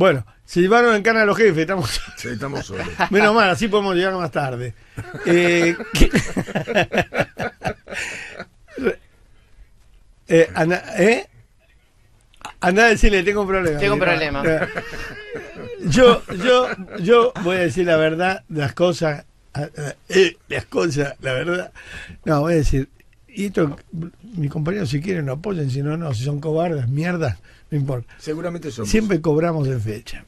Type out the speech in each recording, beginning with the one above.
Bueno, se llevaron en cana a los jefes, estamos, estamos solos. Menos mal, así podemos llegar más tarde. Eh, eh, anda, ¿eh? a decirle, tengo un problema. Tengo un problema. Eh, yo, yo, yo voy a decir la verdad, las cosas, eh, eh las cosas, la verdad. No, voy a decir, y esto, mis compañeros si quieren lo apoyen, si no, no, si son cobardes, mierdas, no importa. Seguramente son. Siempre cobramos en fecha.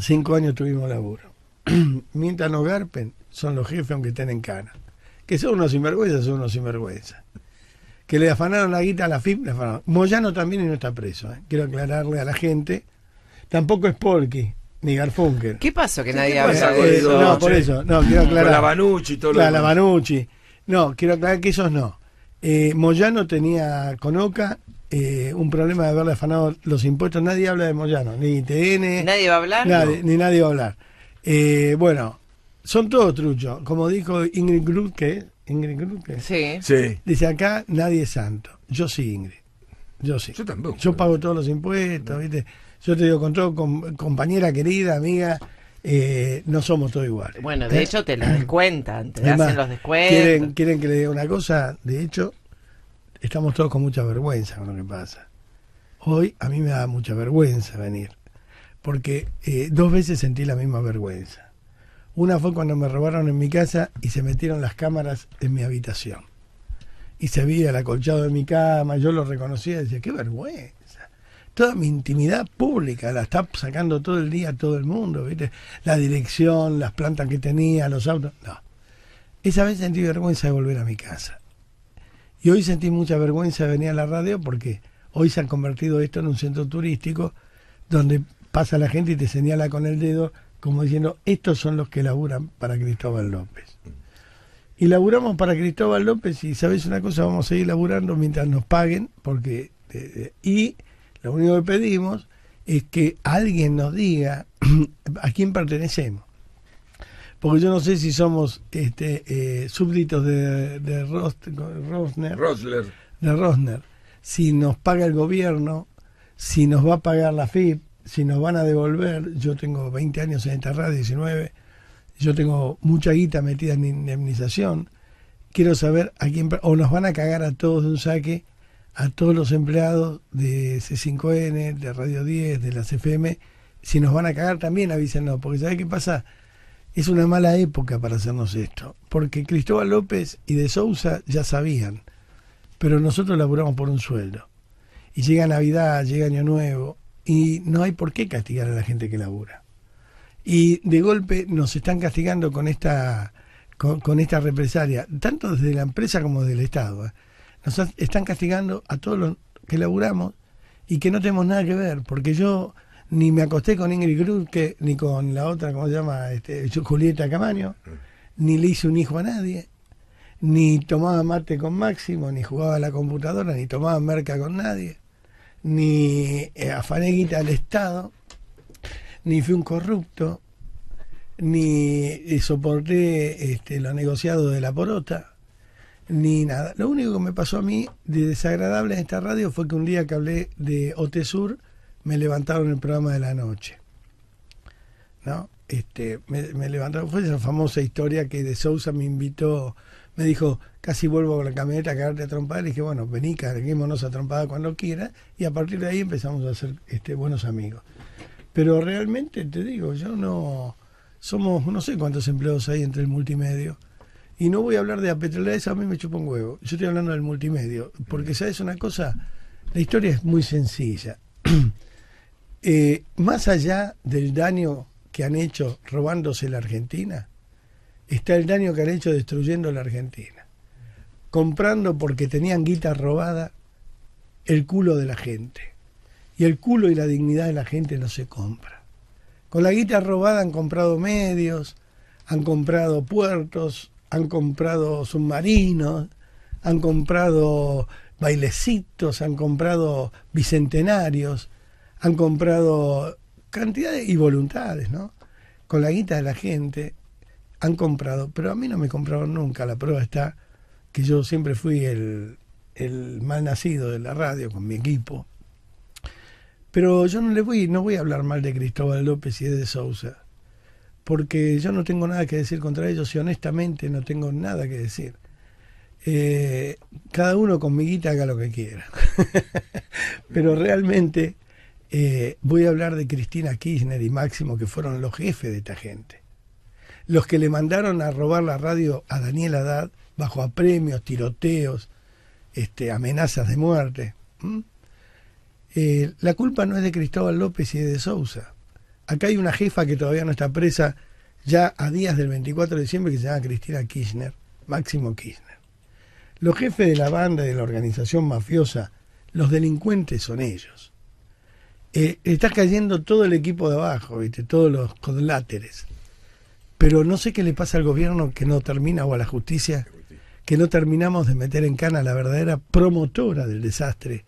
Cinco años tuvimos laburo. Mientras no garpen, son los jefes aunque estén en cana. Que son unos sinvergüenzas, son unos sinvergüenzas. Que le afanaron la guita a la FIP, le afanaron. Moyano también y no está preso. ¿eh? Quiero aclararle a la gente. Tampoco es Polky, ni Garfunkel. ¿Qué pasó que nadie habla de eso? No, por eso. No, quiero aclarar. la y todo La No, quiero aclarar que esos no eh, Moyano tenía con Oca eh, un problema de haberle afanado los impuestos. Nadie habla de Moyano, ni ITN. Nadie va a hablar. Ni nadie va a hablar. Eh, bueno, son todos truchos. Como dijo Ingrid Grutke, Ingrid sí. Dice acá, nadie es santo. Yo sí, Ingrid. Yo sí. Yo tampoco. Yo pago todos los impuestos, ¿viste? Yo te digo con todo, compañera querida, amiga. Eh, no somos todos iguales. Bueno, de ¿Eh? hecho te lo descuentan, te hacen los descuentos. ¿quieren, que le diga una cosa, de hecho, estamos todos con mucha vergüenza con lo que pasa. Hoy a mí me da mucha vergüenza venir, porque eh, dos veces sentí la misma vergüenza. Una fue cuando me robaron en mi casa y se metieron las cámaras en mi habitación. Y se vi el acolchado de mi cama, yo lo reconocía y decía, qué vergüenza toda mi intimidad pública, la está sacando todo el día todo el mundo, ¿viste? La dirección, las plantas que tenía, los autos, no. Esa vez sentí vergüenza de volver a mi casa. Y hoy sentí mucha vergüenza de venir a la radio porque hoy se han convertido esto en un centro turístico donde pasa la gente y te señala con el dedo como diciendo, estos son los que laburan para Cristóbal López. Y laburamos para Cristóbal López y sabes una cosa, vamos a seguir laburando mientras nos paguen, porque... Eh, eh, y lo único que pedimos es que alguien nos diga a quién pertenecemos. Porque yo no sé si somos este, eh, súbditos de, Rosner, de Rosner, si nos paga el gobierno, si nos va a pagar la FIP, si nos van a devolver, yo tengo 20 años en esta radio, 19, yo tengo mucha guita metida en indemnización, quiero saber a quién, o nos van a cagar a todos de un saque a todos los empleados de C5N, de Radio 10, de las FM, si nos van a cagar también avísenos, porque ¿sabes qué pasa? Es una mala época para hacernos esto, porque Cristóbal López y de Sousa ya sabían, pero nosotros laburamos por un sueldo. Y llega Navidad, llega Año Nuevo, y no hay por qué castigar a la gente que labura. Y de golpe nos están castigando con esta, con, esta represalia, tanto desde la empresa como del Estado. ¿eh? nos están castigando a todos los que laburamos y que no tenemos nada que ver, porque yo ni me acosté con Ingrid Cruz, ni con la otra, ¿cómo se llama? Este, Julieta Camaño, mm. ni le hice un hijo a nadie, ni tomaba mate con Máximo, ni jugaba a la computadora, ni tomaba merca con nadie, ni eh, afané al Estado, ni fui un corrupto, ni eh, soporté este, los negociados de la porota ni nada. Lo único que me pasó a mí de desagradable en esta radio fue que un día que hablé de OTSUR, me levantaron el programa de la noche. ¿No? Este, me, levantaron, fue esa famosa historia que de Sousa me invitó, me dijo, casi vuelvo con la camioneta a cagarte a trompar, y dije, bueno, vení, carguémonos a trompada cuando quieras, y a partir de ahí empezamos a ser este, buenos amigos. Pero realmente, te digo, yo no, somos, no sé cuántos empleados hay entre el multimedio, y no voy a hablar de la a mí me chupa un huevo. Yo estoy hablando del multimedio, porque sabes una cosa, la historia es muy sencilla. Eh, más allá del daño que han hecho robándose la Argentina, está el daño que han hecho destruyendo la Argentina. Comprando porque tenían guita robada el culo de la gente. Y el culo y la dignidad de la gente no se compra. Con la guita robada han comprado medios, han comprado puertos, han comprado submarinos, han comprado bailecitos, han comprado bicentenarios, han comprado cantidades y voluntades, ¿no? Con la guita de la gente han comprado, pero a mí no me compraron nunca. La prueba está que yo siempre fui el, mal nacido de la radio con mi equipo. Pero yo no le voy, no voy a hablar mal de Cristóbal López y de Sousa porque yo no tengo nada que decir contra ellos y honestamente no tengo nada que decir. Eh, cada uno conmiguita haga lo que quiera. Pero realmente eh, voy a hablar de Cristina Kirchner y Máximo, que fueron los jefes de esta gente. Los que le mandaron a robar la radio a Daniel Haddad bajo apremios, tiroteos, este, amenazas de muerte. Eh, la culpa no es de Cristóbal López y de Sousa. Acá hay una jefa que todavía no está presa, ya a días del 24 de diciembre, que se llama Cristina Kirchner, Máximo Kirchner. Los jefes de la banda y de la organización mafiosa, los delincuentes son ellos. Eh, está cayendo todo el equipo de abajo, ¿viste? todos los conláteres. Pero no sé qué le pasa al gobierno que no termina, o a la justicia, que no terminamos de meter en cana a la verdadera promotora del desastre,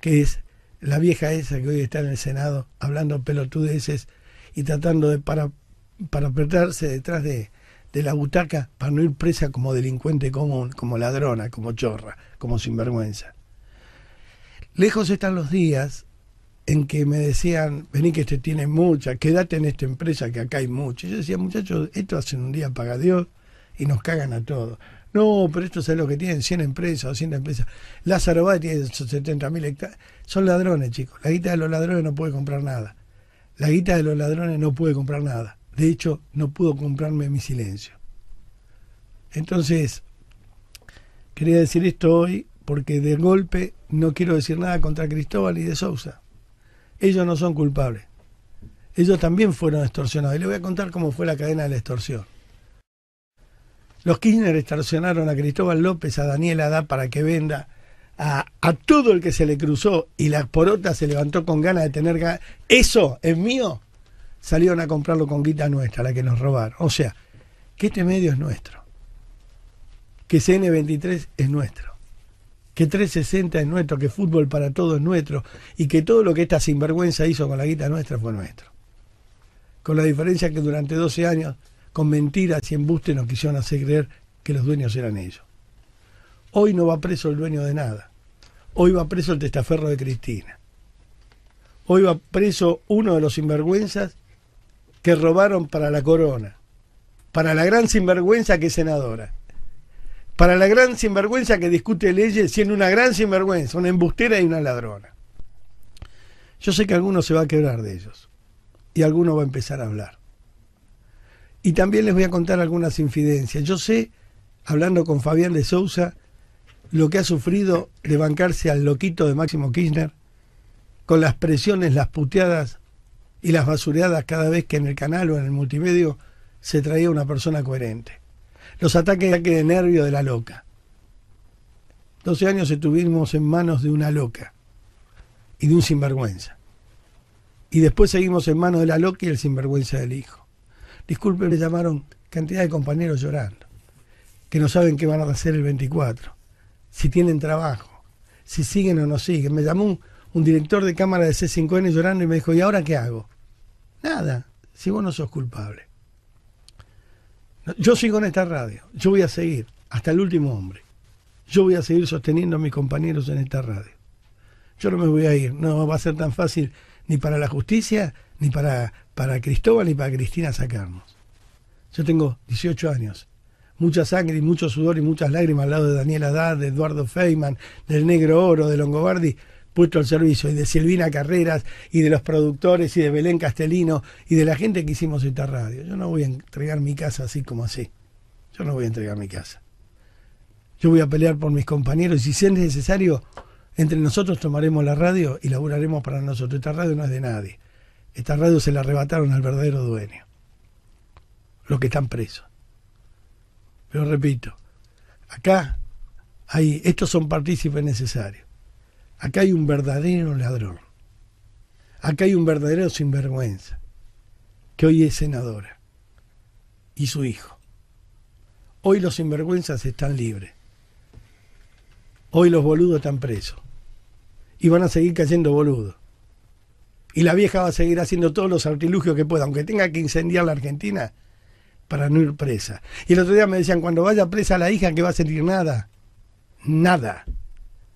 que es la vieja esa que hoy está en el Senado hablando pelotudeces y tratando de para, para apretarse detrás de, la butaca para no ir presa como delincuente común, como ladrona, como chorra, como sinvergüenza. Lejos están los días en que me decían, vení que este tiene mucha, quédate en esta empresa que acá hay mucho. yo decía, muchachos, esto hacen un día paga Dios y nos cagan a todos. No, pero esto es lo que tienen 100 empresas, 200 empresas. Lázaro Báez tiene 70 mil hectáreas. Son ladrones, chicos. La guita de los ladrones no puede comprar nada. La guita de los ladrones no puede comprar nada. De hecho, no pudo comprarme mi silencio. Entonces, quería decir esto hoy porque de golpe no quiero decir nada contra Cristóbal y de Sousa. Ellos no son culpables. Ellos también fueron extorsionados. Y les voy a contar cómo fue la cadena de la extorsión. Los Kirchner estacionaron a Cristóbal López, a Daniel Haddad para que venda a, a, todo el que se le cruzó y la porota se levantó con ganas de tener ganas. Eso es mío. Salieron a comprarlo con guita nuestra, la que nos robaron. O sea, que este medio es nuestro. Que CN23 es nuestro. Que 360 es nuestro. Que fútbol para todos es nuestro. Y que todo lo que esta sinvergüenza hizo con la guita nuestra fue nuestro. Con la diferencia que durante 12 años con mentiras y embustes nos quisieron hacer creer que los dueños eran ellos. Hoy no va preso el dueño de nada. Hoy va preso el testaferro de Cristina. Hoy va preso uno de los sinvergüenzas que robaron para la corona, para la gran sinvergüenza que es senadora, para la gran sinvergüenza que discute leyes siendo una gran sinvergüenza, una embustera y una ladrona. Yo sé que alguno se va a quebrar de ellos y alguno va a empezar a hablar. Y también les voy a contar algunas infidencias. Yo sé, hablando con Fabián de Sousa, lo que ha sufrido de bancarse al loquito de Máximo Kirchner, con las presiones, las puteadas y las basureadas cada vez que en el canal o en el multimedio se traía una persona coherente. Los ataques de nervio de la loca. 12 años estuvimos en manos de una loca y de un sinvergüenza. Y después seguimos en manos de la loca y el sinvergüenza del hijo. Disculpe, me llamaron cantidad de compañeros llorando, que no saben qué van a hacer el 24, si tienen trabajo, si siguen o no siguen. Me llamó un, director de cámara de C5N llorando y me dijo, ¿y ahora qué hago? Nada, si vos no sos culpable. Yo sigo en esta radio, yo voy a seguir hasta el último hombre. Yo voy a seguir sosteniendo a mis compañeros en esta radio. Yo no me voy a ir, no va a ser tan fácil ni para la justicia, ni para, para Cristóbal, ni para Cristina sacarnos. Yo tengo 18 años, mucha sangre y mucho sudor y muchas lágrimas al lado de Daniel Haddad, de Eduardo Feynman, del Negro Oro, de Longobardi, puesto al servicio, y de Silvina Carreras, y de los productores, y de Belén Castellino, y de la gente que hicimos esta radio. Yo no voy a entregar mi casa así como así. Yo no voy a entregar mi casa. Yo voy a pelear por mis compañeros y si es necesario, entre nosotros tomaremos la radio y laburaremos para nosotros. Esta radio no es de nadie. Esta radio se la arrebataron al verdadero dueño. Los que están presos. Pero repito, acá hay, estos son partícipes necesarios. Acá hay un verdadero ladrón. Acá hay un verdadero sinvergüenza, que hoy es senadora, y su hijo. Hoy los sinvergüenzas están libres. Hoy los boludos están presos y van a seguir cayendo boludos. Y la vieja va a seguir haciendo todos los artilugios que pueda, aunque tenga que incendiar la Argentina para no ir presa. Y el otro día me decían, cuando vaya presa la hija que va a sentir nada, nada.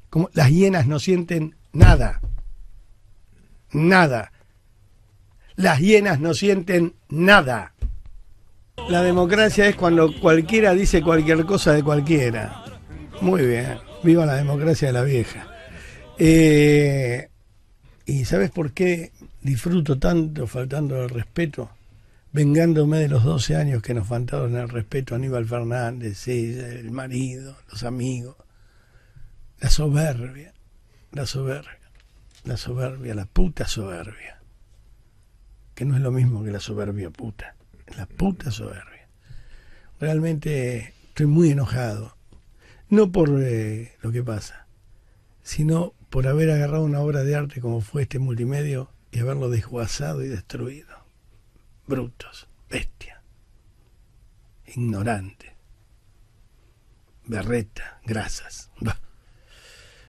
Como las hienas no sienten nada. Nada. Las hienas no sienten nada. La democracia es cuando cualquiera dice cualquier cosa de cualquiera. Muy bien. Viva la democracia de la vieja. Eh, ¿Y sabes por qué disfruto tanto faltando al respeto? Vengándome de los 12 años que nos faltaron el respeto a Aníbal Fernández, ella, el marido, los amigos. La soberbia, la soberbia, la soberbia, la puta soberbia. Que no es lo mismo que la soberbia puta, la puta soberbia. Realmente estoy muy enojado, no por eh, lo que pasa, sino por haber agarrado una obra de arte como fue este multimedio y haberlo desguazado y destruido. Brutos, bestia, ignorante, berreta, grasas.